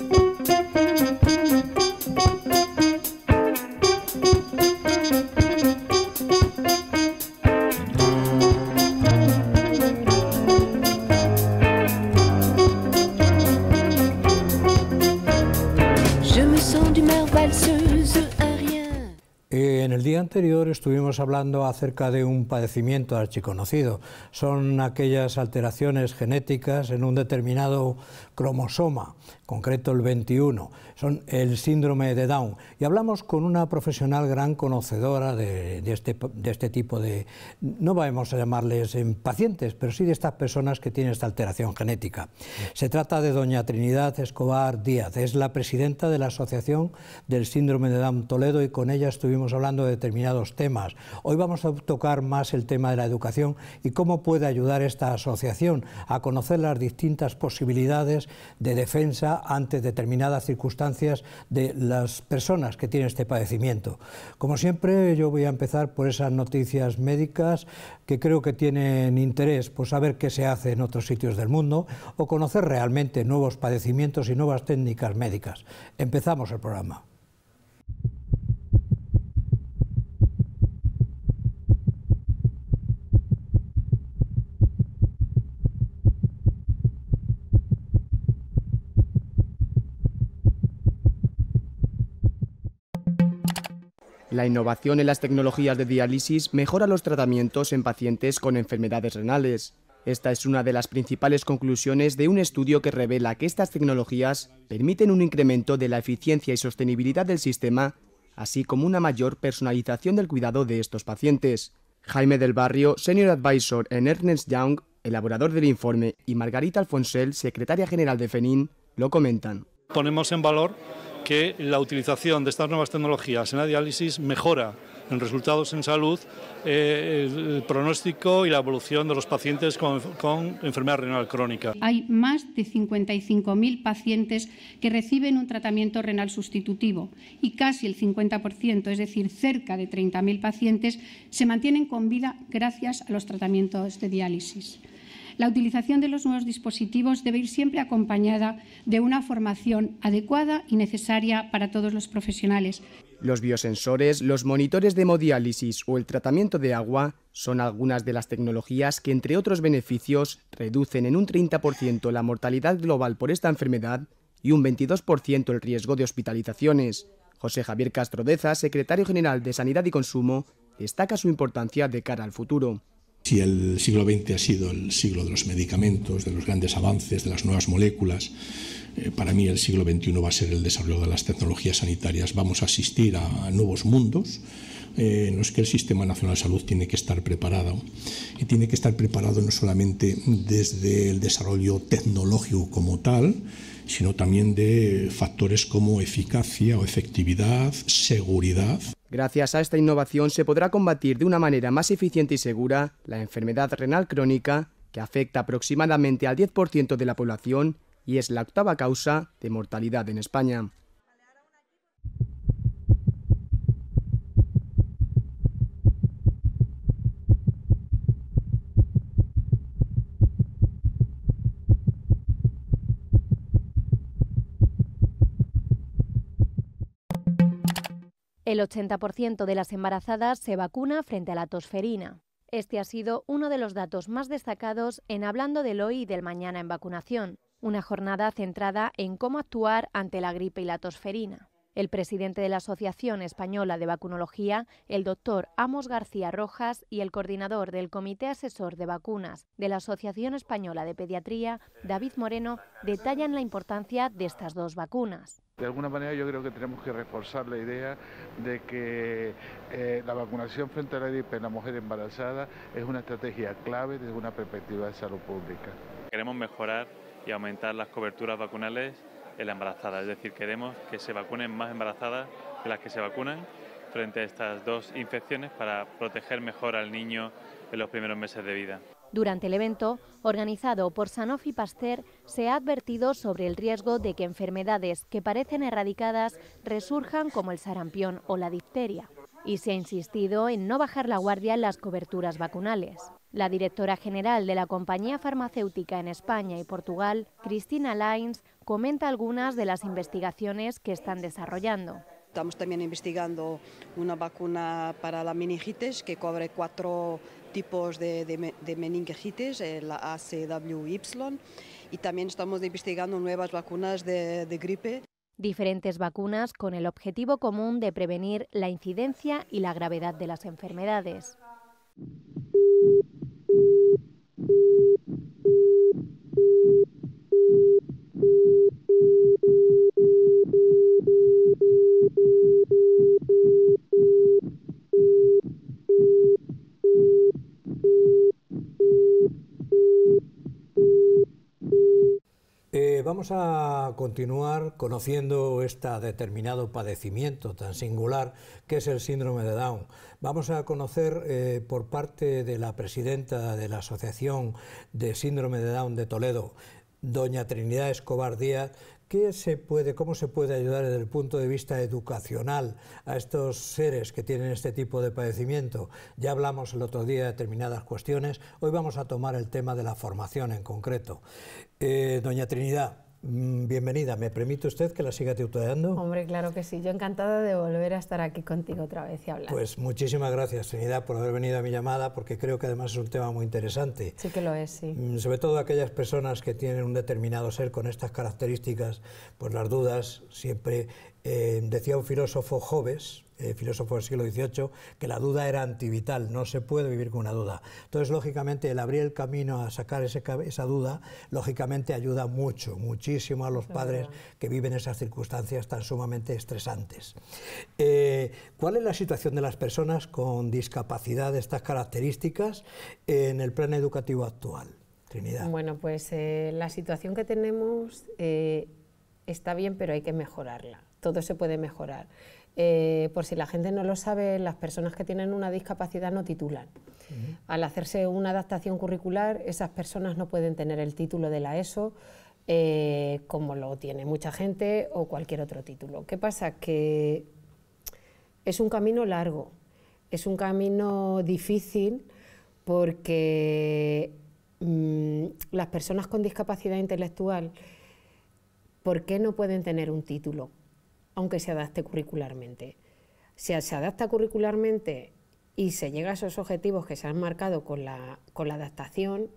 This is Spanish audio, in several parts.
Je me sens du marbalseuse à rien. Et en el día anterior estuvieron hablando acerca de un padecimiento archiconocido. Son aquellas alteraciones genéticas en un determinado cromosoma, concreto el 21. Son el síndrome de Down. Y hablamos con una profesional gran conocedora de, este, de, este, tipo de, no vamos a llamarles en pacientes, pero sí de estas personas que tienen esta alteración genética. Se trata de doña Trinidad Escobar Díaz. Es la presidenta de la Asociación del Síndrome de Down Toledo y con ella estuvimos hablando de determinados temas, Hoy vamos a tocar más el tema de la educación y cómo puede ayudar esta asociación a conocer las distintas posibilidades de defensa ante determinadas circunstancias de las personas que tienen este padecimiento. Como siempre, yo voy a empezar por esas noticias médicas que creo que tienen interés por saber qué se hace en otros sitios del mundo o conocer realmente nuevos padecimientos y nuevas técnicas médicas. Empezamos el programa. La innovación en las tecnologías de diálisis mejora los tratamientos en pacientes con enfermedades renales. Esta es una de las principales conclusiones de un estudio que revela que estas tecnologías permiten un incremento de la eficiencia y sostenibilidad del sistema, así como una mayor personalización del cuidado de estos pacientes. Jaime del Barrio, Senior Advisor en Ernest Young, elaborador del informe, y Margarita Alfonsel, secretaria general de FENIN, lo comentan. Ponemos en valor que la utilización de estas nuevas tecnologías en la diálisis mejora en resultados en salud eh, el pronóstico y la evolución de los pacientes con enfermedad renal crónica. Hay más de 55.000 pacientes que reciben un tratamiento renal sustitutivo y casi el 50%, es decir, cerca de 30.000 pacientes, se mantienen con vida gracias a los tratamientos de diálisis la utilización de los nuevos dispositivos debe ir siempre acompañada de una formación adecuada y necesaria para todos los profesionales. Los biosensores, los monitores de hemodiálisis o el tratamiento de agua son algunas de las tecnologías que, entre otros beneficios, reducen en un 30% la mortalidad global por esta enfermedad y un 22% el riesgo de hospitalizaciones. José Javier Castrodeza, secretario general de Sanidad y Consumo, destaca su importancia de cara al futuro. Si el siglo XX ha sido el siglo de los medicamentos, de los grandes avances, de las nuevas moléculas, eh, para mí el siglo XXI va a ser el desarrollo de las tecnologías sanitarias. Vamos a asistir a, nuevos mundos eh, No en que el Sistema Nacional de Salud tiene que estar preparado. Y tiene que estar preparado no solamente desde el desarrollo tecnológico como tal, sino también de factores como eficacia o efectividad, seguridad. Gracias a esta innovación se podrá combatir de una manera más eficiente y segura la enfermedad renal crónica que afecta aproximadamente al 10% de la población y es la octava causa de mortalidad en España. El 80% de las embarazadas se vacuna frente a la tosferina. Este ha sido uno de los datos más destacados en Hablando del hoy y del mañana en vacunación, una jornada centrada en cómo actuar ante la gripe y la tosferina. El presidente de la Asociación Española de Vacunología, el doctor Amos García Rojas, y el coordinador del Comité Asesor de Vacunas de la Asociación Española de Pediatría, David Moreno, detallan la importancia de estas dos vacunas. De alguna manera yo creo que tenemos que reforzar la idea de que eh, la vacunación frente a la gripe en la mujer embarazada es una estrategia clave desde una perspectiva de salud pública. Queremos mejorar y aumentar las coberturas vacunales en la embarazada, es decir, queremos que se vacunen más embarazadas que las que se vacunan frente a estas dos infecciones para proteger mejor al niño en los primeros meses de vida. Durante el evento, organizado por Sanofi Pasteur, se ha advertido sobre el riesgo de que enfermedades que parecen erradicadas resurjan como el sarampión o la difteria. Y se ha insistido en no bajar la guardia en las coberturas vacunales. La directora general de la compañía farmacéutica en España y Portugal, Cristina Lines, comenta algunas de las investigaciones que están desarrollando. Estamos también investigando una vacuna para la meningitis que cobre cuatro tipos de, de, meningitis, la ACWY, y también estamos investigando nuevas vacunas de gripe. Diferentes vacunas con el objetivo común de prevenir la incidencia y la gravedad de las enfermedades. a continuar conociendo este determinado padecimiento tan singular que es el síndrome de Down. Vamos a conocer eh, por parte de la presidenta de la Asociación de Síndrome de Down de Toledo, doña Trinidad Escobar Díaz, se puede, cómo se puede ayudar desde el punto de vista educacional a estos seres que tienen este tipo de padecimiento? Ya hablamos el otro día de determinadas cuestiones, hoy vamos a tomar el tema de la formación en concreto. Eh, doña Trinidad, Mm, bienvenida, ¿me permite usted que la siga tutoreando? Hombre, claro que sí, yo encantada de volver a estar aquí contigo otra vez y hablar. Pues muchísimas gracias, Trinidad, por haber venido a mi llamada, porque creo que además es un tema muy interesante. Sí que lo es, sí. Mm, sobre todo aquellas personas que tienen un determinado ser con estas características, pues las dudas siempre, eh, decía un filósofo joven... Eh, filósofo del siglo XVIII, que la duda era antivital, no se puede vivir con una duda. Entonces, lógicamente, el abrir el camino a sacar ese, esa duda, lógicamente ayuda mucho, muchísimo a los padres que viven esas circunstancias tan sumamente estresantes. Eh, ¿Cuál es la situación de las personas con discapacidad de estas características en el plan educativo actual? Trinidad. Bueno, pues eh, la situación que tenemos está bien, pero hay que mejorarla. Todo se puede mejorar. Eh, por si la gente no lo sabe, las personas que tienen una discapacidad no titulan. Al hacerse una adaptación curricular, esas personas no pueden tener el título de la ESO, eh, como lo tiene mucha gente, o cualquier otro título. ¿Qué pasa? Que es un camino largo, es un camino difícil porque mm, las personas con discapacidad intelectual, ¿por qué no pueden tener un título? aunque se adapte curricularmente. Si se adapta curricularmente y se llega a esos objetivos que se han marcado con la, con la adaptación,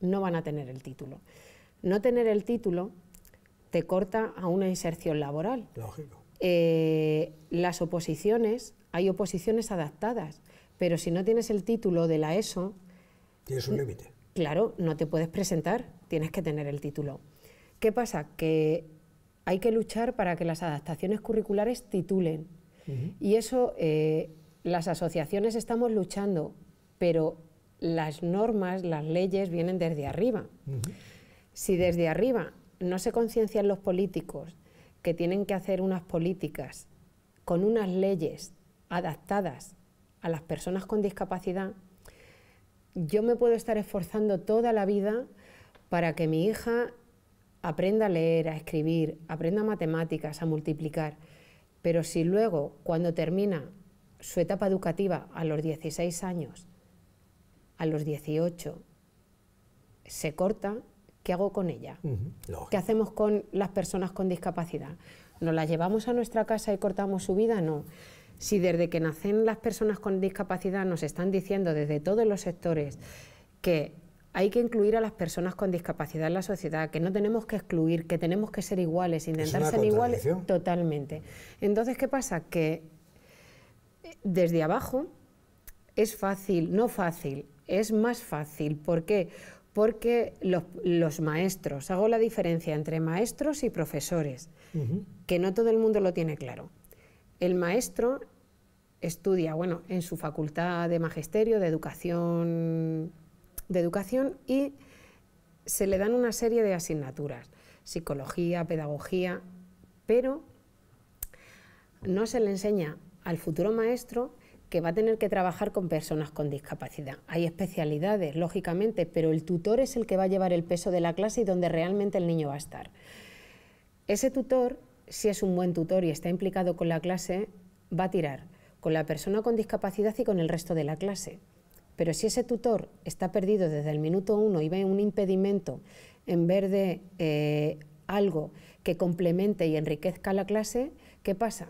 no van a tener el título. No tener el título te corta a una inserción laboral. Lógico. Eh, las oposiciones, hay oposiciones adaptadas, pero si no tienes el título de la ESO... Tienes un límite. Claro, no te puedes presentar, tienes que tener el título. ¿Qué pasa? Que hay que luchar para que las adaptaciones curriculares titulen. Y eso eh, las asociaciones estamos luchando, pero las normas, las leyes vienen desde arriba. Si desde arriba no se conciencian los políticos que tienen que hacer unas políticas con unas leyes adaptadas a las personas con discapacidad, yo me puedo estar esforzando toda la vida para que mi hija aprenda a leer, a escribir, aprenda matemáticas, a multiplicar, pero si luego, cuando termina su etapa educativa a los 16 años, a los 18, se corta, ¿qué hago con ella? ¿Qué hacemos con las personas con discapacidad? ¿Nos la llevamos a nuestra casa y cortamos su vida? No. Si desde que nacen las personas con discapacidad nos están diciendo desde todos los sectores que hay que incluir a las personas con discapacidad en la sociedad, que no tenemos que excluir, que tenemos que ser iguales, intentar ser iguales totalmente. Entonces, ¿qué pasa? Que eh, desde abajo es fácil, no fácil, es más fácil. ¿Por qué? Porque los, maestros, hago la diferencia entre maestros y profesores, que no todo el mundo lo tiene claro. El maestro estudia, bueno, en su facultad de magisterio, de educación de Educación y se le dan una serie de asignaturas, psicología, pedagogía, pero no se le enseña al futuro maestro que va a tener que trabajar con personas con discapacidad. Hay especialidades, lógicamente, pero el tutor es el que va a llevar el peso de la clase y donde realmente el niño va a estar. Ese tutor, si es un buen tutor y está implicado con la clase, va a tirar con la persona con discapacidad y con el resto de la clase. Pero si ese tutor está perdido desde el minuto uno y ve un impedimento en vez de eh, algo que complemente y enriquezca la clase, ¿qué pasa?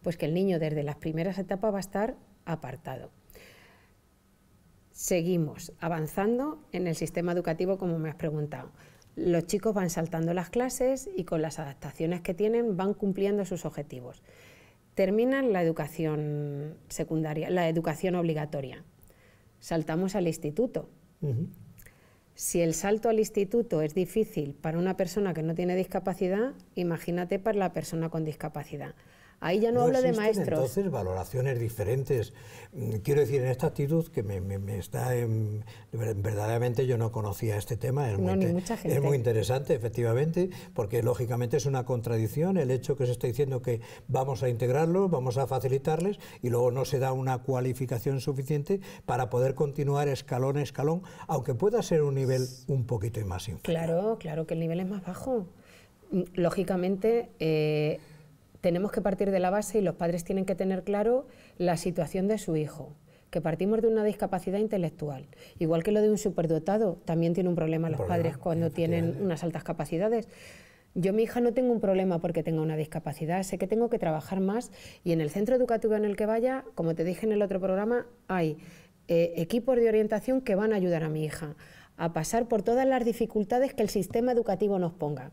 Pues que el niño desde las primeras etapas va a estar apartado. Seguimos avanzando en el sistema educativo como me has preguntado. Los chicos van saltando las clases y con las adaptaciones que tienen van cumpliendo sus objetivos. Terminan la educación secundaria, la educación obligatoria, saltamos al instituto. Si el salto al instituto es difícil para una persona que no tiene discapacidad, imagínate para la persona con discapacidad. Ahí ya no, habla de maestros. Entonces, valoraciones diferentes. Mm, quiero decir, en esta actitud que me, está. verdaderamente yo no conocía este tema. Es, no, muy, mucha gente. es muy interesante, efectivamente, porque lógicamente es una contradicción el hecho que se está diciendo que vamos a integrarlos, vamos a facilitarles y luego no se da una cualificación suficiente para poder continuar escalón a escalón, aunque pueda ser un nivel un poquito más inferior. Claro, claro que el nivel es más bajo. Mm, lógicamente. Eh, tenemos que partir de la base y los padres tienen que tener claro la situación de su hijo que partimos de una discapacidad intelectual. Igual que lo de un superdotado, también tiene un problema los padres cuando tienen unas altas capacidades. Yo, mi hija, no tengo un problema porque tenga una discapacidad, sé que tengo que trabajar más y en el centro educativo en el que vaya, como te dije en el otro programa, hay eh, equipos de orientación que van a ayudar a mi hija a pasar por todas las dificultades que el sistema educativo nos ponga.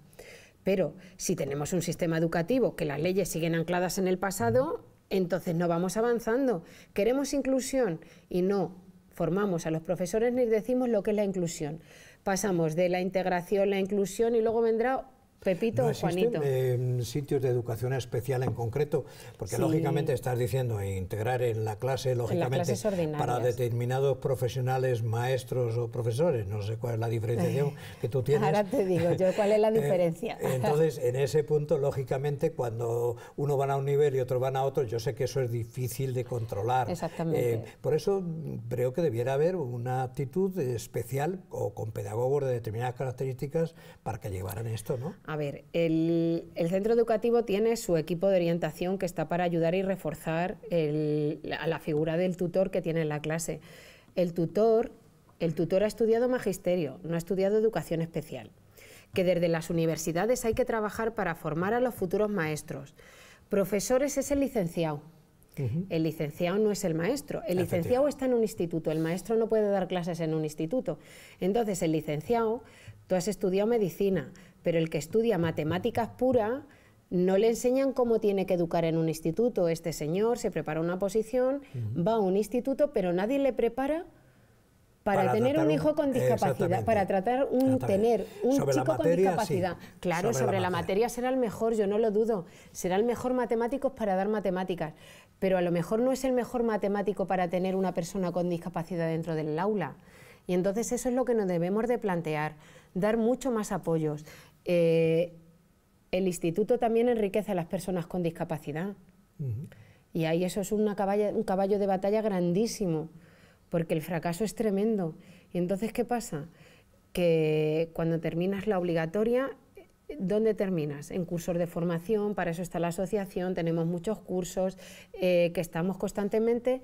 Pero si tenemos un sistema educativo que las leyes siguen ancladas en el pasado, entonces no vamos avanzando. Queremos inclusión y no formamos a los profesores ni decimos lo que es la inclusión. Pasamos de la integración, la inclusión y luego vendrá Pepito o mm, sitios de educación especial en concreto, porque lógicamente estás diciendo e integrar en la clase, lógicamente, para determinados profesionales, maestros o profesores. No sé cuál es la diferencia que tú tienes. Ahora te digo yo cuál es la eh, diferencia. Eh, entonces, en ese punto, lógicamente, cuando uno van a un nivel y otro van a otro, yo sé que eso es difícil de controlar. Exactamente. Eh, por eso creo que debiera haber una actitud especial o con pedagogos de determinadas características para que llevaran esto, ¿no? a ver, el, centro educativo tiene su equipo de orientación que está para ayudar y reforzar a la, figura del tutor que tiene en la clase. El tutor, el tutor ha estudiado magisterio, no ha estudiado educación especial. Que desde las universidades hay que trabajar para formar a los futuros maestros. Profesores es el licenciado, El licenciado no es el maestro. El licenciado está en un instituto, el maestro no puede dar clases en un instituto. Entonces, el licenciado, tú has estudiado medicina, pero el que estudia matemáticas pura, no le enseñan cómo tiene que educar en un instituto. Este señor se prepara una posición, va a un instituto, pero nadie le prepara para, tener un hijo con discapacidad, para tratar un tener un chico con discapacidad. Claro, sobre, la, materia. materia será el mejor, yo no lo dudo. Será el mejor matemático para dar matemáticas, pero a lo mejor no es el mejor matemático para tener una persona con discapacidad dentro del aula. Y entonces eso es lo que nos debemos de plantear, dar mucho más apoyos. Eh, el instituto también enriquece a las personas con discapacidad. Y ahí eso es un caballo de batalla grandísimo, porque el fracaso es tremendo. Y entonces, ¿qué pasa? Que cuando terminas la obligatoria, ¿dónde terminas? En cursos de formación, para eso está la asociación, tenemos muchos cursos eh, que estamos constantemente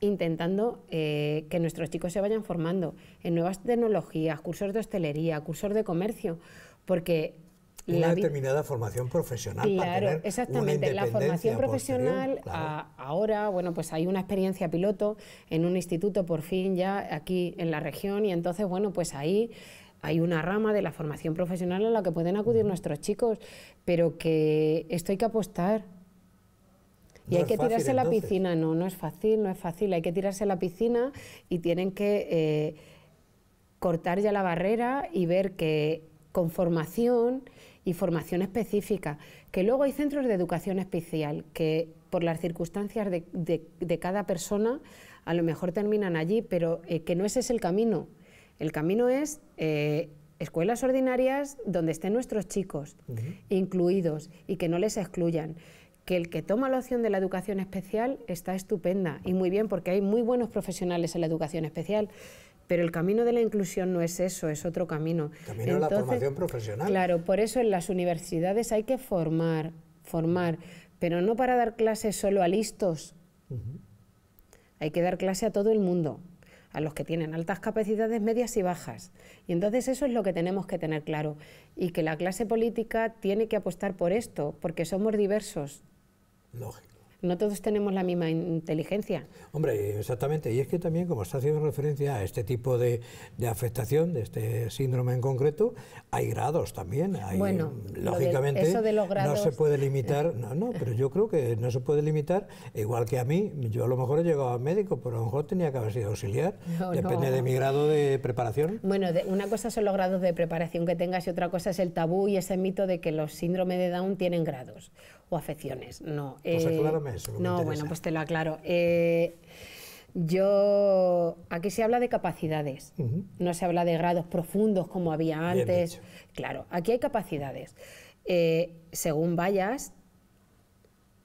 intentando eh, que nuestros chicos se vayan formando en nuevas tecnologías, cursos de hostelería, cursos de comercio, porque La determinada formación profesional. Claro, exactamente. la formación profesional ahora, bueno, pues hay una experiencia piloto en un instituto por fin ya aquí en la región y entonces, bueno, pues ahí hay una rama de la formación profesional a la que pueden acudir nuestros chicos, pero que esto hay que apostar. Y hay que tirarse a la piscina, no, no es fácil, no es fácil, hay que tirarse a la piscina y tienen que eh, cortar ya la barrera y ver que con formación y formación específica, que luego hay centros de educación especial que por las circunstancias de, cada persona a lo mejor terminan allí, pero eh, que no ese es el camino. El camino es eh, escuelas ordinarias donde estén nuestros chicos incluidos y que no les excluyan. Que el que toma la opción de la educación especial está estupenda y muy bien porque hay muy buenos profesionales en la educación especial pero el camino de la inclusión no es eso, es otro camino. Camino de la formación profesional. Claro, por eso en las universidades hay que formar, formar, pero no para dar clases solo a listos. Hay que dar clase a todo el mundo a los que tienen altas capacidades medias y bajas. Y entonces eso es lo que tenemos que tener claro. Y que la clase política tiene que apostar por esto, porque somos diversos. Lógico no todos tenemos la misma inteligencia. Hombre, exactamente. Y es que también, como está haciendo referencia a este tipo de, afectación, de este síndrome en concreto, hay grados también. bueno, lógicamente, los grados... no se puede limitar. No, no, pero yo creo que no se puede limitar, igual que a mí. Yo a lo mejor he llegado al médico, pero a lo mejor tenía que haber sido auxiliar. Depende de mi grado de preparación. Bueno, de, una cosa son los grados de preparación que tengas y otra cosa es el tabú y ese mito de que los síndromes de Down tienen grados o afecciones. No. Pues eh, no, bueno, pues te lo aclaro. Eh, yo, aquí se habla de capacidades, no se habla de grados profundos como había antes. Claro, aquí hay capacidades. Eh, según vayas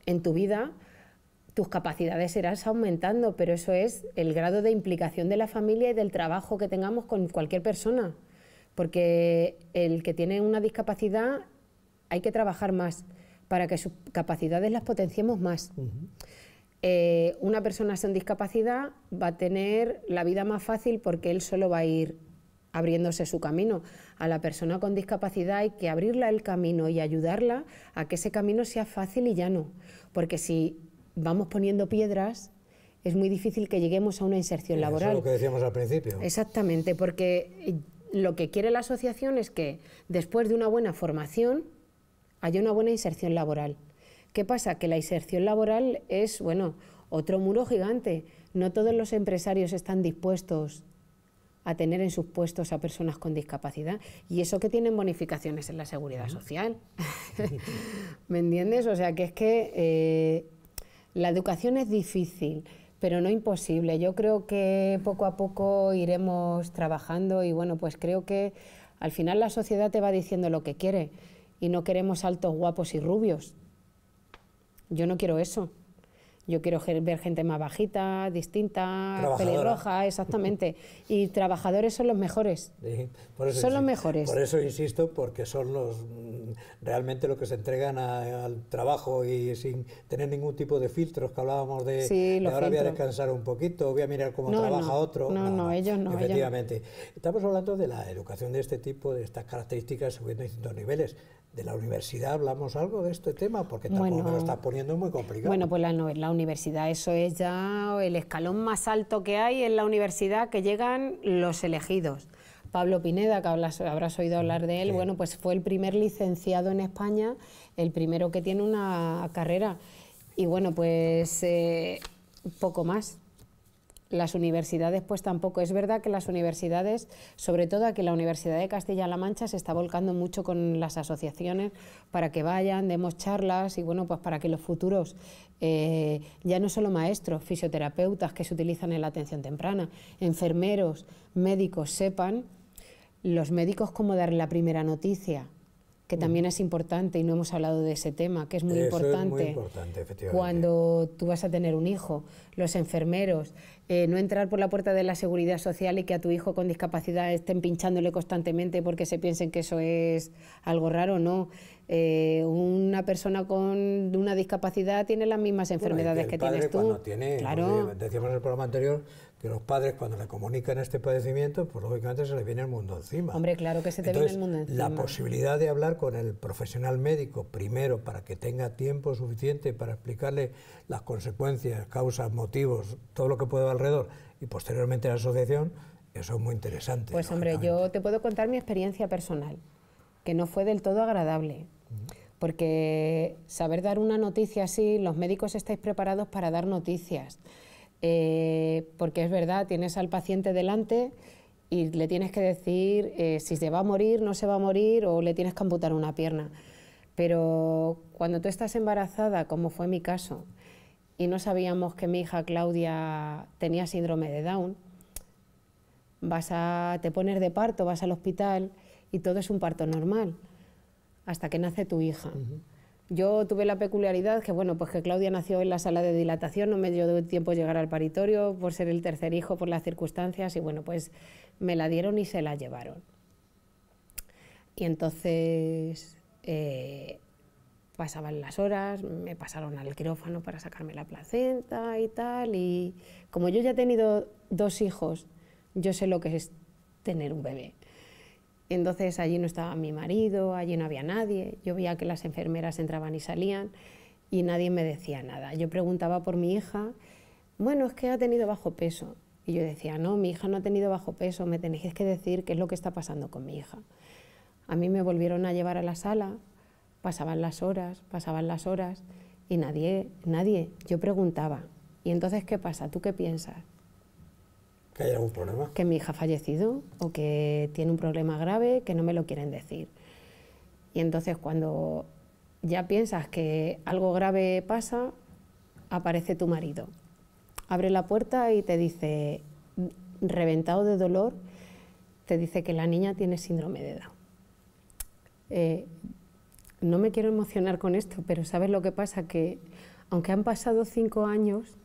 en tu vida, tus capacidades irás aumentando, pero eso es el grado de implicación de la familia y del trabajo que tengamos con cualquier persona. Porque el que tiene una discapacidad hay que trabajar más para que sus capacidades las potenciemos más. Eh, una persona sin discapacidad va a tener la vida más fácil porque él solo va a ir abriéndose su camino. A la persona con discapacidad hay que abrirla el camino y ayudarla a que ese camino sea fácil y llano, porque si vamos poniendo piedras, es muy difícil que lleguemos a una inserción laboral. Eso es lo que decíamos al principio. Exactamente, porque lo que quiere la asociación es que después de una buena formación, hay una buena inserción laboral. ¿Qué pasa? Que la inserción laboral es, bueno, otro muro gigante. No todos los empresarios están dispuestos a tener en sus puestos a personas con discapacidad. Y eso que tienen bonificaciones en la seguridad social. ¿Me entiendes? O sea, que es que eh, la educación es difícil, pero no imposible. Yo creo que poco a poco iremos trabajando y bueno, pues creo que al final la sociedad te va diciendo lo que quiere y no queremos altos guapos y rubios. Yo no quiero eso. Yo quiero ver gente más bajita, distinta, pelirroja, exactamente. Y trabajadores son los mejores. son los mejores. Por eso insisto, porque son los mm, realmente los que se entregan al trabajo y sin tener ningún tipo de filtros que hablábamos de, ahora voy a descansar un poquito, voy a mirar cómo trabaja otro. No, no, ellos no. Efectivamente. Estamos hablando de la educación de este tipo, de estas características, subiendo distintos niveles. ¿De la universidad hablamos algo de este tema? Porque tampoco me lo estás poniendo muy complicado. Bueno, pues la, la universidad. Eso es ya el escalón más alto que hay en la universidad que llegan los elegidos. Pablo Pineda, que habrás oído hablar de él, bueno, pues fue el primer licenciado en España, el primero que tiene una carrera. Y bueno, pues eh, poco más las universidades, pues tampoco. Es verdad que las universidades, sobre todo aquí la Universidad de Castilla-La Mancha, se está volcando mucho con las asociaciones para que vayan, demos charlas y bueno, pues para que los futuros, eh, ya no solo maestros, fisioterapeutas que se utilizan en la atención temprana, enfermeros, médicos, sepan, los médicos cómo dar la primera noticia, que también es importante y no hemos hablado de ese tema, que es muy importante. Cuando tú vas a tener un hijo, los enfermeros, eh, no entrar por la puerta de la seguridad social y que a tu hijo con discapacidad estén pinchándole constantemente porque se piensen que eso es algo raro, no. Eh, una persona con una discapacidad tiene las mismas enfermedades que, tienes tú. tiene, claro. decíamos en el programa anterior que los padres cuando le comunican este padecimiento, pues lógicamente se les viene el mundo encima. Hombre, claro que se te viene el mundo encima. La posibilidad de hablar con el profesional médico primero para que tenga tiempo suficiente para explicarle las consecuencias, causas, motivos, todo lo que pueda alrededor y posteriormente la asociación, eso es muy interesante. Pues hombre, yo te puedo contar mi experiencia personal, que no fue del todo agradable. porque saber dar una noticia así, los médicos estáis preparados para dar noticias. Eh, porque es verdad, tienes al paciente delante y le tienes que decir eh, si se va a morir, no se va a morir o le tienes que amputar una pierna. Pero cuando tú estás embarazada, como fue mi caso, y no sabíamos que mi hija Claudia tenía síndrome de Down, vas a te pones de parto, vas al hospital y todo es un parto normal hasta que nace tu hija. Yo tuve la peculiaridad que, bueno, pues que Claudia nació en la sala de dilatación, no me dio tiempo llegar al paritorio por ser el tercer hijo, por las circunstancias, y bueno, pues me la dieron y se la llevaron. Y entonces eh, pasaban las horas, me pasaron al quirófano para sacarme la placenta y tal, y como yo ya he tenido dos hijos, yo sé lo que es tener un bebé. Entonces allí no estaba mi marido, allí no había nadie. Yo veía que las enfermeras entraban y salían y nadie me decía nada. Yo preguntaba por mi hija, bueno, es que ha tenido bajo peso. Y yo decía, no, mi hija no ha tenido bajo peso, me tenéis que decir qué es lo que está pasando con mi hija. A mí me volvieron a llevar a la sala, pasaban las horas, pasaban las horas y nadie, nadie. Yo preguntaba, ¿y entonces qué pasa? ¿Tú qué piensas? Que hay algún problema. Que mi hija ha fallecido o que tiene un problema grave que no me lo quieren decir. Y entonces cuando ya piensas que algo grave pasa, aparece tu marido. Abre la puerta y te dice, reventado de dolor, te dice que la niña tiene síndrome de edad. Eh, no me quiero emocionar con esto, pero ¿sabes lo que pasa? Que aunque han pasado cinco años,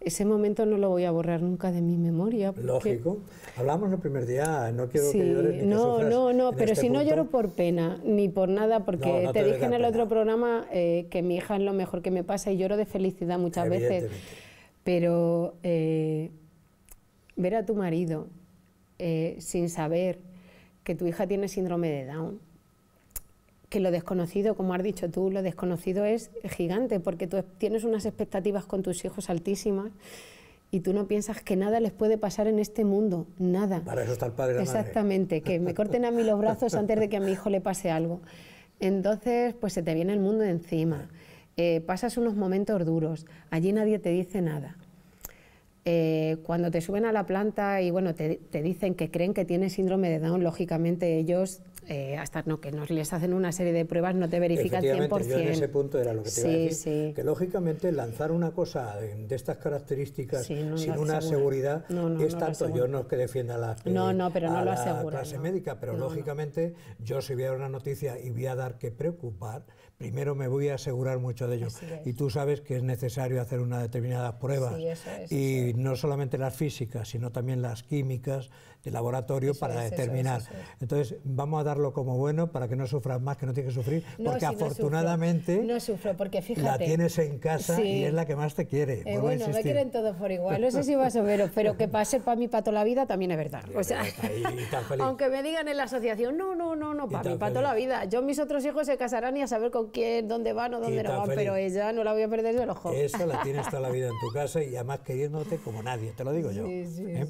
ese momento no lo voy a borrar nunca de mi memoria. Lógico. Hablamos el primer día, no quiero que llores ni No, no, no, pero este si no lloro por pena, ni por nada, porque te, dije en el otro programa eh, que mi hija es lo mejor que me pasa y lloro de felicidad muchas veces. Pero eh, ver a tu marido eh, sin saber que tu hija tiene síndrome de Down, que lo desconocido, como has dicho tú, lo desconocido es gigante, porque tú tienes unas expectativas con tus hijos altísimas y tú no piensas que nada les puede pasar en este mundo, nada. Para eso está el padre. Exactamente, que me corten a mí los brazos antes de que a mi hijo le pase algo. Entonces, pues se te viene el mundo encima, eh, pasas unos momentos duros, allí nadie te dice nada. Eh, cuando te suben a la planta y bueno, te, dicen que creen que tiene síndrome de Down, lógicamente ellos eh, hasta no, que nos les hacen una serie de pruebas, no te verifican 100%. Yo en ese punto era lo que te iba a decir, que lógicamente lanzar una cosa de, estas características sin una seguridad es tanto yo no es que defienda la clase médica, pero lógicamente yo si voy a una noticia y voy a dar que preocupar, primero me voy a asegurar mucho de ello. Y tú sabes que es necesario hacer unas determinadas pruebas y no solamente las físicas, sino también las químicas de laboratorio para determinar. Entonces vamos a dar como bueno para que no sufras más, que no tiene que sufrir, porque afortunadamente no sufro, porque fíjate, la tienes en casa y es la que más te quiere. Eh, bueno, me quieren todo por igual, no sé si vas a ver, pero que pase para mi pato la vida también es verdad. aunque me digan en la asociación, no, no, no, no, para mi pato la vida. Yo mis otros hijos se casarán y a saber con quién, dónde van o dónde no van, pero ella no la voy a perder de los ojos eso la tienes toda la vida en tu casa y además queriéndote como nadie, te lo digo yo. ¿eh?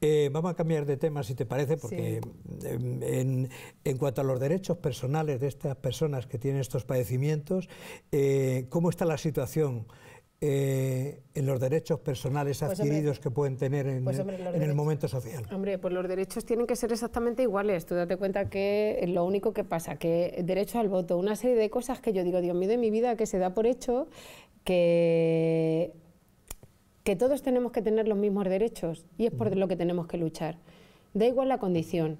Eh, vamos a cambiar de tema si te parece, porque em, em, en, en cuanto a los derechos personales de estas personas que tienen estos padecimientos, eh, ¿cómo está la situación? Eh, en los derechos personales pues adquiridos que pueden tener en, pues el momento social. Hombre, pues los derechos tienen que ser exactamente iguales. Tú date cuenta que lo único que pasa, que derecho al voto, una serie de cosas que yo digo, Dios mío de mi vida, que se da por hecho, que, que todos tenemos que tener los mismos derechos y es por lo que tenemos que luchar. Da igual la condición,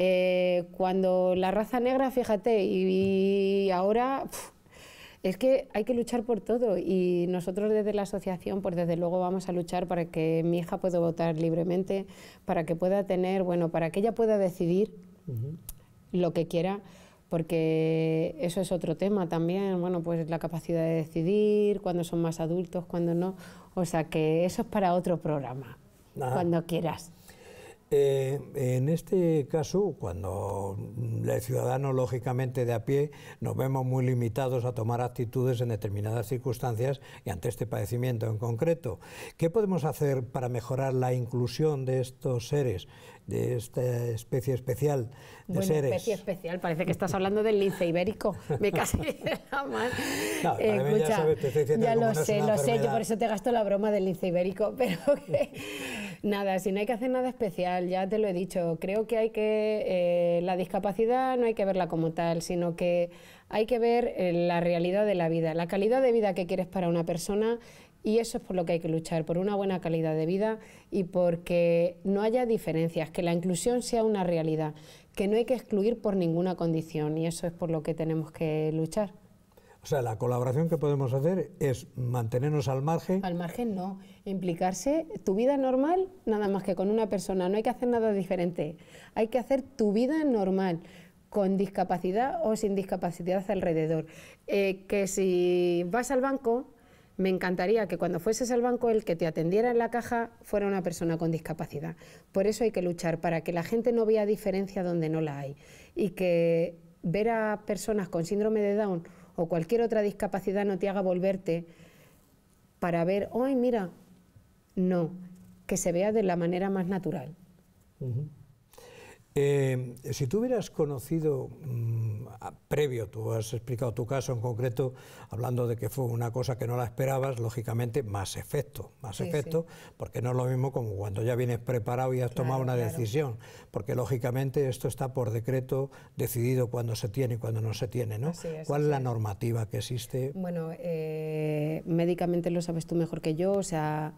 eh, cuando la raza negra, fíjate, y, ahora es que hay que luchar por todo y nosotros desde la asociación, pues desde luego vamos a luchar para que mi hija pueda votar libremente, para que pueda tener, bueno, para que ella pueda decidir lo que quiera, porque eso es otro tema también, bueno, pues la capacidad de decidir, cuando son más adultos, cuando no, o sea que eso es para otro programa, cuando quieras. Eh, en este caso, cuando el ciudadano, lógicamente de a pie, nos vemos muy limitados a tomar actitudes en determinadas circunstancias y ante este padecimiento en concreto, ¿qué podemos hacer para mejorar la inclusión de estos seres, de esta especie especial de bueno, Especie especial, parece que estás hablando del lince ibérico, me casi No, eh, escucha, ya, lo sé, lo sé, yo por eso te gasto la broma del lince ibérico, pero que. Nada, si no hay que hacer nada especial, ya te lo he dicho, creo que hay que, eh, la discapacidad no hay que verla como tal, sino que hay que ver eh, la realidad de la vida, la calidad de vida que quieres para una persona y eso es por lo que hay que luchar, por una buena calidad de vida y porque no haya diferencias, que la inclusión sea una realidad, que no hay que excluir por ninguna condición y eso es por lo que tenemos que luchar. O sea, la colaboración que podemos hacer es mantenernos al margen. Al margen no, implicarse tu vida normal nada más que con una persona, no hay que hacer nada diferente, hay que hacer tu vida normal con discapacidad o sin discapacidad alrededor. Eh, que si vas al banco, me encantaría que cuando fueses al banco el que te atendiera en la caja fuera una persona con discapacidad. Por eso hay que luchar, para que la gente no vea diferencia donde no la hay y que ver a personas con síndrome de Down o cualquier otra discapacidad no te haga volverte para ver, ¡ay, mira, no, que se vea de la manera más natural. Eh, si tú hubieras conocido, mm, previo, tú has explicado tu caso en concreto, hablando de que fue una cosa que no la esperabas, lógicamente más efecto, más efecto, porque no es lo mismo como cuando ya vienes preparado y has tomado una decisión, porque lógicamente esto está por decreto decidido cuando se tiene y cuando no se tiene, ¿no? ¿Cuál es la normativa que existe? Bueno, eh, médicamente lo sabes tú mejor que yo, o sea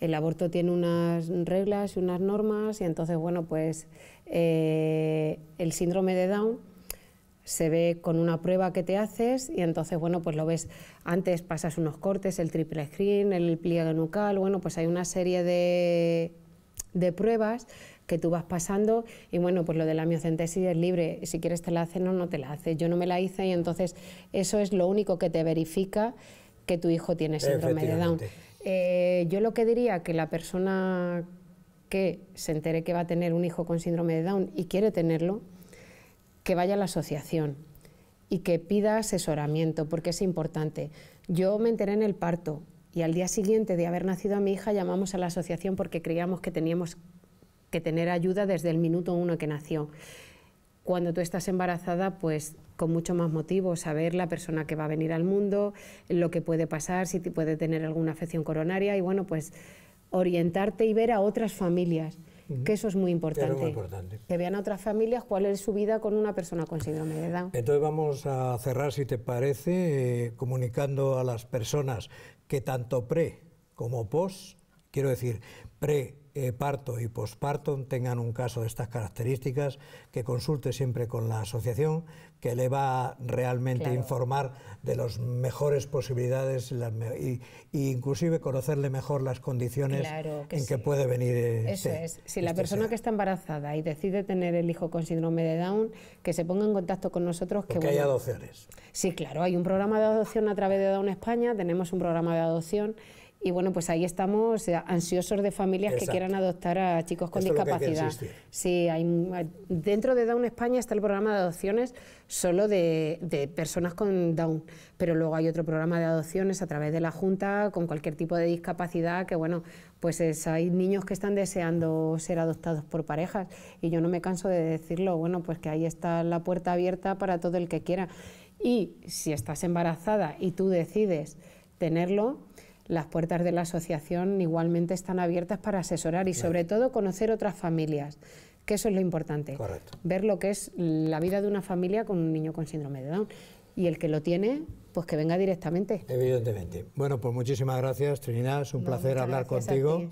el aborto tiene unas reglas y unas normas y entonces, bueno, pues eh, el síndrome de Down se ve con una prueba que te haces y entonces, bueno, pues lo ves, antes pasas unos cortes, el triple screen, el pliegue nucal, bueno, pues hay una serie de, de pruebas que tú vas pasando y bueno, pues lo de la miocentesis es libre, si quieres te la haces o no te la haces, yo no me la hice y entonces eso es lo único que te verifica que tu hijo tiene síndrome de Down. Eh, yo lo que diría que la persona que se entere que va a tener un hijo con síndrome de Down y quiere tenerlo, que vaya a la asociación y que pida asesoramiento, porque es importante. Yo me enteré en el parto y al día siguiente de haber nacido a mi hija llamamos a la asociación porque creíamos que teníamos que tener ayuda desde el minuto uno que nació. Cuando tú estás embarazada, pues con mucho más motivo saber la persona que va a venir al mundo, lo que puede pasar, si puede tener alguna afección coronaria y bueno, pues orientarte y ver a otras familias, que eso es muy importante. Que vean a otras familias cuál es su vida con una persona con síndrome de Down. Entonces vamos a cerrar, si te parece, eh, comunicando a las personas que tanto pre como post, quiero decir, pre eh, parto y postpartum tengan un caso de estas características, que consulte siempre con la asociación, que le va realmente informar de las mejores posibilidades e inclusive conocerle mejor las condiciones en que puede venir. E-, este, Eso es. Si la este persona que está embarazada y decide tener el hijo con síndrome de Down, que se ponga en contacto con nosotros. Que hay adopciones. Sí, claro. Hay un programa de adopción a través de Down España, tenemos un programa de adopción y bueno, pues ahí estamos eh, ansiosos de familias que quieran adoptar a chicos con discapacidad. sí, hay, dentro de Down España está el programa de adopciones solo de, personas con Down, pero luego hay otro programa de adopciones a través de la Junta con cualquier tipo de discapacidad que, bueno, pues hay niños que están deseando ser adoptados por parejas y yo no me canso de decirlo, bueno, pues que ahí está la puerta abierta para todo el que quiera. Y si estás embarazada y tú decides tenerlo, las puertas de la asociación igualmente están abiertas para asesorar y sobre todo conocer otras familias, que eso es lo importante. Ver lo que es la vida de una familia con un niño con síndrome de Down. Y el que lo tiene, pues que venga directamente. Evidentemente. Bueno, pues muchísimas gracias, Trinidad. Es un placer hablar contigo.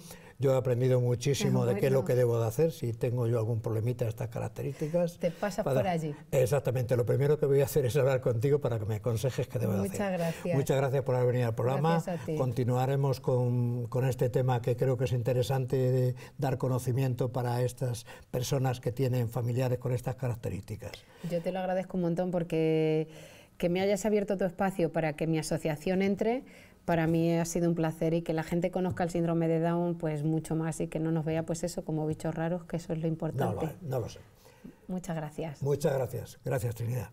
Yo he aprendido muchísimo de qué es lo que debo de hacer, si tengo yo algún problemita de estas características. Te pasa por allí. Exactamente, lo primero que voy a hacer es hablar contigo para que me aconsejes qué debo Muchas de hacer. Muchas gracias. Muchas gracias por haber venido al programa. Continuaremos con, con, este tema que creo que es interesante dar conocimiento para estas personas que tienen familiares con estas características. Yo te lo agradezco un montón porque que me hayas abierto tu espacio para que mi asociación entre para mí ha sido un placer y que la gente conozca el síndrome de Down pues mucho más y que no nos vea pues eso como bichos raros, que eso es lo importante. No, lo sé. Muchas gracias. Muchas gracias. Gracias, Trinidad.